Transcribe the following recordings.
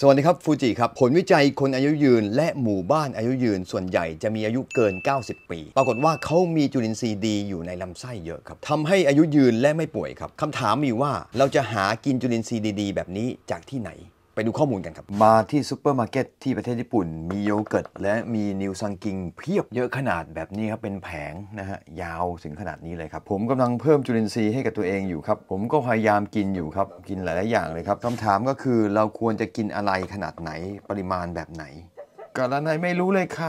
สวัสดีครับ ฟูจิครับ ผลวิจัยคนอายุยืนและหมู่บ้านอายุยืนส่วนใหญ่จะมีอายุเกิน 90 ปี ปรากฏว่าเขามีจุลินทรีย์ดีอยู่ในลำไส้เยอะครับทำให้อายุยืนและไม่ป่วยครับคำถามมีว่าเราจะหากินจุลินทรีย์ดีๆแบบนี้จากที่ไหนไปดูข้อมูลกันครับมาที่ซูเปอร์มาร์เก็ตที่ประเทศญี่ปุ่น มีโยเกิร์ตและมีนิวซังกิงเพียบเยอะขนาดแบบนี้ครับเป็นแผงนะฮะยาวถึงขนาดนี้เลยครับ ผมกำลังเพิ่มจุลินทรีย์ให้กับตัวเองอยู่ครับ ผมก็พยายามกินอยู่ครับ กินหลายๆอย่างเลยครับคำถามก็คือ เราควรจะกินอะไรขนาดไหนปริมาณแบบไหนกาลนายไม่รู้เลยค่ะ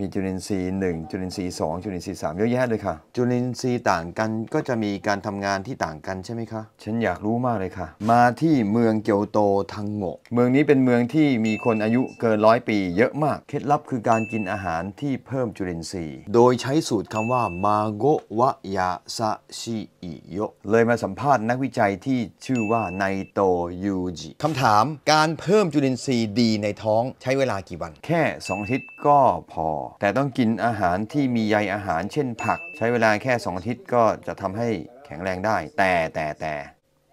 มีจุลินทรีย์1จุลินทรีย์2จุลินทรีย์3เยอะแยะเลยค่ะ จุลินทรีย์ต่างกันก็จะมีการทำงานที่ต่างกันใช่ไหมคะ ฉันอยากรู้มากเลยค่ะ มาที่เมืองเกียวโตทังโงะเมืองนี้เป็นเมืองที่มีคนอายุเกินร้อยปีเยอะมาก เคล็ดลับคือการกินอาหารที่เพิ่มจุลินทรีย์ โดยใช้สูตรคำว่ามาโกวะยาซาชิอิโยเลยมาสัมภาษณ์นักวิจัยที่ชื่อว่าไนโตยูจิคำถามการเพิ่มจุลินทรีย์ดีในท้องใช้เวลากี่วันแค่2อาทิตย์ก็พอแต่ต้องกินอาหารที่มีใยอาหารเช่นผัก ใช้เวลาแค่ 2 อาทิตย์ก็จะทำให้แข็งแรงได้ แต่แต่แต่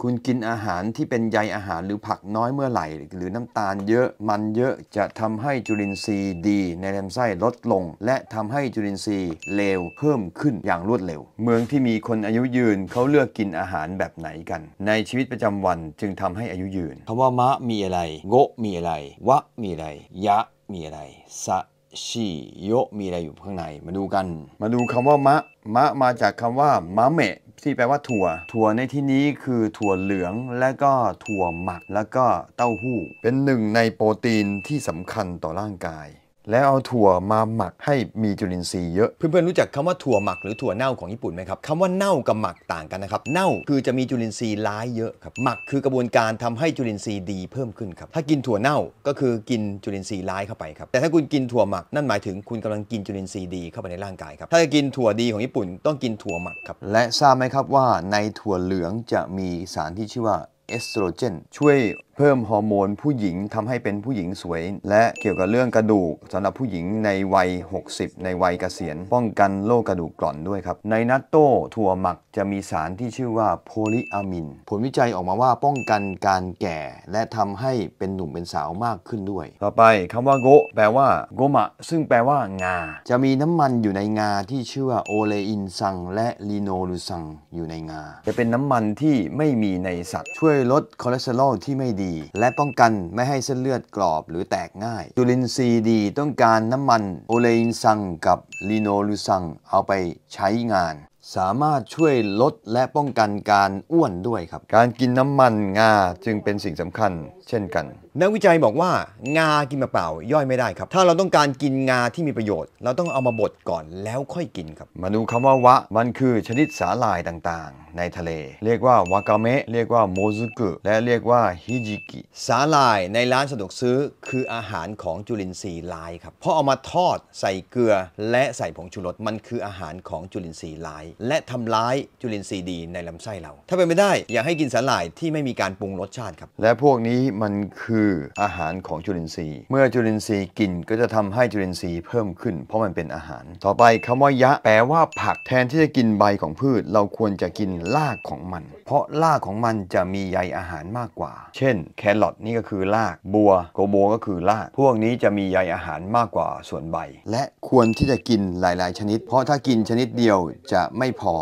คุณกินอาหารที่เป็นใยอาหารหรือผักน้อยเมื่อไหร่ หรือน้ำตาลเยอะมันเยอะจะทำให้จุลินทรีย์ดี ในลำไส้ลดลง และทำให้จุลินทรีย์เลวเพิ่มขึ้นอย่างรวดเร็ว เมืองที่มีคนอายุยืนเขาเลือกกินอาหารแบบไหนกัน ในชีวิตประจำวันจึงทำให้อายุยืนคำว่ามะมีอะไรโกมีอะไรวะมีอะไร ยะมีอะไรสะชีโยมีอะไรอยู่ข้างใน มาดูกัน มาดูคำว่ามะ มะ มาจากคำว่า มะเมะ ที่แปลว่าถั่ว ถั่วในที่นี้คือถั่วเหลือง และก็ถั่วหมักแล้วก็เต้าหู้ เป็นหนึ่งในโปรตีนที่สำคัญต่อร่างกายแล้วเอาถั่วมาหมักให้มีจุลินทรีย์เยอะ เพื่อนๆรู้จักคำว่าถั่วหมักหรือถั่วเน่าของญี่ปุ่นไหมครับคำว่าเน่ากับหมักต่างกันนะครับเน่าคือจะมีจุลินทรีย์ร้ายเยอะครับหมักคือกระบวนการทำให้จุลินทรีย์ดีเพิ่มขึ้นครับถ้ากินถั่วเน่าก็คือกินจุลินทรีย์ร้ายเข้าไปครับแต่ถ้าคุณกินถั่วหมักนั่นหมายถึงคุณกำลังกินจุลินทรีย์ดีเข้าไปในร่างกายครับถ้าจะกินถั่วดีของญี่ปุ่น ต้องกินถั่วหมักครับและทราบไหมครับว่าในถั่วเหลืองจะมีสารที่ชื่อว่าเอสโตรเจนช่วยเพิ่มฮอร์โมนผู้หญิงทำให้เป็นผู้หญิงสวยและเกี่ยวกับเรื่องกระดูกสำหรับผู้หญิงในวัย 60 ในวัยเกษียณ ป้องกันโรคกระดูกกร่อนด้วยครับ ในนัตโต้ถั่วหมักจะมีสารที่ชื่อว่าโพลิอามินผลวิจัยออกมาว่าป้องกันการแก่และทำให้เป็นหนุ่มเป็นสาวมากขึ้นด้วย ต่อไปคำว่าโกแปลว่าโกมะซึ่งแปลว่างาจะมีน้ำมันอยู่ในงาที่ชื่อว่าโอเลอินซังและลีโนลูซังอยู่ในงาจะเป็นน้ำมันที่ไม่มีในสัตว์ช่วยลดคอเลสเตอรอลที่ไม่ดีีและป้องกันไม่ให้เส้นเลือดกรอบหรือแตกง่าย จุลินทรีย์ดีต้องการน้ำมันโอเลอินซังกับลีโนลูซังเอาไปใช้งานสามารถช่วยลดและป้องกันการอ้วนด้วยครับ การกินน้ำมันงา จึงเป็นสิ่งสำคัญ เช่นกัน นักวิจัยบอกว่างากินมาเปล่าย่อยไม่ได้ครับ ถ้าเราต้องการกินงาที่มีประโยชน์ เราต้องเอามาบดก่อนแล้วค่อยกินครับมาดูคำว่าวะมันคือชนิดสาหร่ายต่างๆในทะเล เรียกว่าวากาเมะเรียกว่าโมซุกุและเรียกว่าฮิจิกิสาหร่ายในร้านสะดวกซื้อคืออาหารของจุลินทรีย์ลายครับเพราะเอามาทอดใส่เกลือและใส่ผงชูรสมันคืออาหารของจุลินทรีย์ลายและทำร้ายจุลินทรีย์ดีในลำไส้เรา ถ้าเป็นไม่ได้ อยากให้กินสาหร่ายที่ไม่มีการปรุงรสชาติครับ และพวกนี้มันคืออาหารของจุลินทรีย์ เมื่อจุลินทรีย์กินก็จะทำให้จุลินทรีย์เพิ่มขึ้น เพราะมันเป็นอาหาร ต่อไปคำว่ายะแปลว่าผักแทนที่จะกินใบของพืช เราควรจะกินรากของมัน เพราะรากของมันจะมีใยอาหารมากกว่า เช่นแครอทนี่ก็คือรากบัวโกโบก็คือราก พวกนี้จะมีใยอาหารมากกว่าส่วนใบ และควรที่จะกินหลาย ๆ ชนิด เพราะถ้ากินชนิดเดียวจะไม่พอ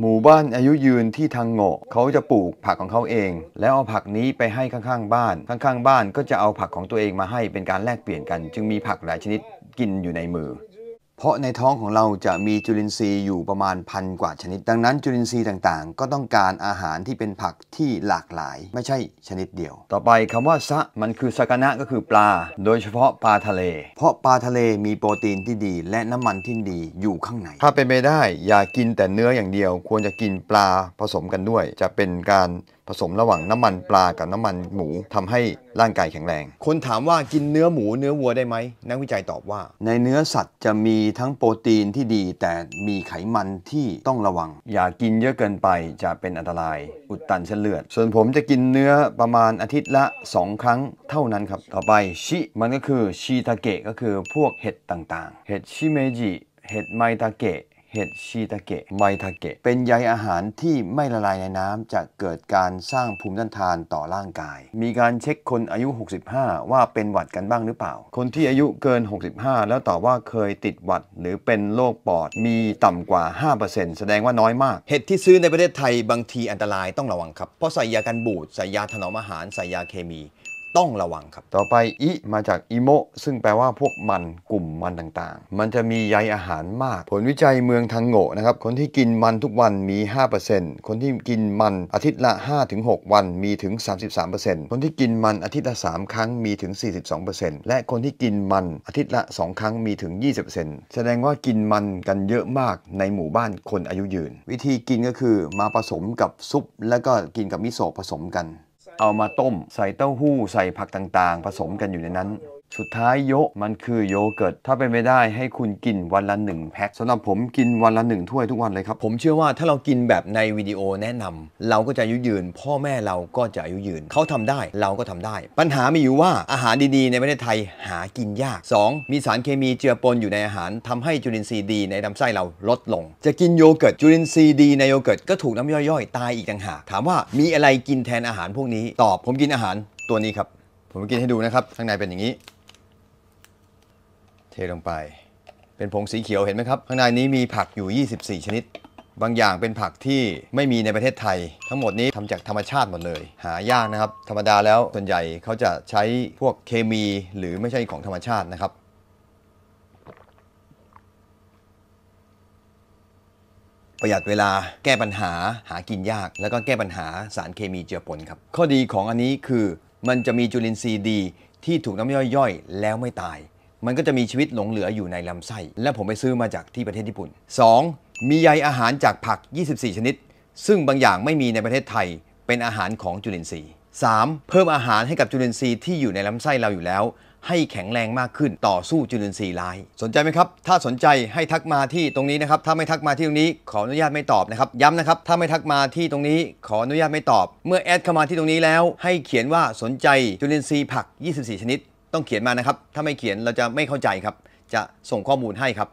หมู่บ้านอายุยืนที่ทางโง่เขาจะปลูกผักของเขาเอง แล้วเอาผักนี้ไปให้ข้างๆบ้าน ข้างๆบ้านก็จะเอาผักของตัวเองมาให้เป็นการแลกเปลี่ยนกัน จึงมีผักหลายชนิดกินอยู่ในมือพราะในท้องของเราจะมีจุลินทรีย์อยู่ประมาณพันกว่าชนิด ดังนั้นจุลินทรีย์ต่างๆ ก็ต้องการอาหารที่เป็นผักที่หลากหลายไม่ใช่ชนิดเดียว ต่อไปคำว่าซะมันคือสกนะก็คือปลา โดยเฉพาะปลาทะเล เพราะปลาทะเลมีโปรตีนที่ดี และน้ำมันที่ดีอยู่ข้างใน ถ้าเป็นไปได้ อย่ากินแต่เนื้ออย่างเดียว ควรจะกินปลาผสมกันด้วย จะเป็นการผสมระหว่างน้ำมันปลากับน้ำมันหมูทำให้ร่างกายแข็งแรง คนถามว่ากินเนื้อหมูเนื้อวัวได้ไหมนักวิจัยตอบว่า ในเนื้อสัตว์จะมีทั้งโปรตีนที่ดี แต่มีไขมันที่ต้องระวัง อย่ากินเยอะเกินไปจะเป็นอันตราย อุดตันเส้นเลือด ส่วนผมจะกินเนื้อประมาณอาทิตย์ละ2ครั้งเท่านั้นครับ ต่อไปชิมันก็คือชีทาเกะก็คือพวกเห็ดต่างๆเห็ดชิเมจิเห็ดไมตาเกะเห็ดชีตาเกะไมทาเกะ เป็นใยอาหารที่ไม่ละลายในน้ำจะเกิดการสร้างภูมิต้านทานต่อร่างกาย มีการเช็คคนอายุ 65 ว่าเป็นหวัดกันบ้างหรือเปล่า คนที่อายุเกิน 65 แล้วตอบว่าเคยติดหวัดหรือเป็นโรคปอด มีต่ำกว่า 5%แสดงว่าน้อยมากเห็ดที่ซื้อในประเทศไทยบางทีอันตรายต้องระวังครับเพราะใส่ยากันบูดใส่ยาถนอมอาหารใส่ยาเคมีต้องระวังครับ ต่อไปอิมาจากอิโมซึ่งแปลว่าพวกมันกลุ่มมันต่างๆ มันจะมีใยอาหารมาก ผลวิจัยเมืองทางโงนะครับ คนที่กินมันทุกวันมี5%คนที่กินมันอาทิตย์ละ5-6วันมีถึง 33%คนที่กินมันอาทิตย์ละ3ครั้งมีถึง 42%และ คนที่กินมันอาทิตย์ละ 2 ครั้งมีถึง 20%แสดงว่ากินมันกันเยอะมากในหมู่บ้านคนอายุยืน วิธีกินก็คือมาผสมกับซุป แล้วก็กินกับมิโซะผสมกันเอามาต้มใส่เต้าหู้ใส่ผักต่างๆ ผสมกันอยู่ในนั้นสุดท้ายโยมันคือโยเกิร์ตถ้าเป็นไม่ได้ให้คุณกินวันละ1แพ็คสำหรับผมกินวันละ1ถ้วยทุกวันเลยครับ ผมเชื่อว่าถ้าเรากินแบบในวิดีโอแนะนำ เราก็จะอายุยืน พ่อแม่เราก็จะอายุยืนเขาทำได้เราก็ทำได้ ปัญหามีอยู่ว่าอาหารดีๆ ในประเทศไทยหากินยาก 2 มีสารเคมีเจือปนอยู่ในอาหาร ทำให้จุลินทรีย์ดีในลาไส้เราลดลง จะกินโยเกิร์ตจุลินทรีย์ดีในโยเกิร์ตก็ถูกน้ำย่อยๆตายอีกต่างหากถามว่ามีอะไรกินแทนอาหารพวกนี้ตอบผมกินอาหารตัวนี้ครับผมกินให้ดูนะครับข้างในเป็นอย่างนี้เทลงไปเป็นผงสีเขียวเห็นไหมครับ ข้างในนี้มีผักอยู่ 24 ชนิด บางอย่างเป็นผักที่ไม่มีในประเทศไทย ทั้งหมดนี้ทำจากธรรมชาติหมดเลย หายากนะครับ ธรรมดาแล้วส่วนใหญ่เขาจะใช้พวกเคมีหรือไม่ใช่ของธรรมชาตินะครับ ประหยัดเวลาแก้ปัญหาหากินยาก แล้วก็แก้ปัญหาสารเคมีเจือปนครับข้อดีของอันนี้คือมันจะมีจุลินทรีย์ดีที่ถูกน้ำย่อยยแล้วไม่ตายมันก็จะมีชีวิตหลงเหลืออยู่ในลำไส้และผมไปซื้อมาจากที่ประเทศญี่ปุ่น 2. มีใยอาหารจากผัก 24 ชนิด ซึ่งบางอย่างไม่มีในประเทศไทย เป็นอาหารของจุลินทรีย์ 3. เพิ่มอาหารให้กับจุลินทรีย์ที่อยู่ในลำไส้เราอยู่แล้ว ให้แข็งแรงมากขึ้นต่อสู้จุลินทรีย์ร้าย สนใจไหมครับ ถ้าสนใจให้ทักมาที่ตรงนี้นะครับ ถ้าไม่ทักมาที่ตรงนี้ขออนุญาตไม่ตอบนะครับ ย้ำนะครับ ถ้าไม่ทักมาที่ตรงนี้ขออนุญาตไม่ตอบ เมื่อแอดเข้ามาที่ตรงนี้แล้ว ให้เขียนว่าสนใจจุลินทรีย์ผัก 24 ชนิดต้องเขียนมานะครับ ถ้าไม่เขียนเราจะไม่เข้าใจครับ จะส่งข้อมูลให้ครับ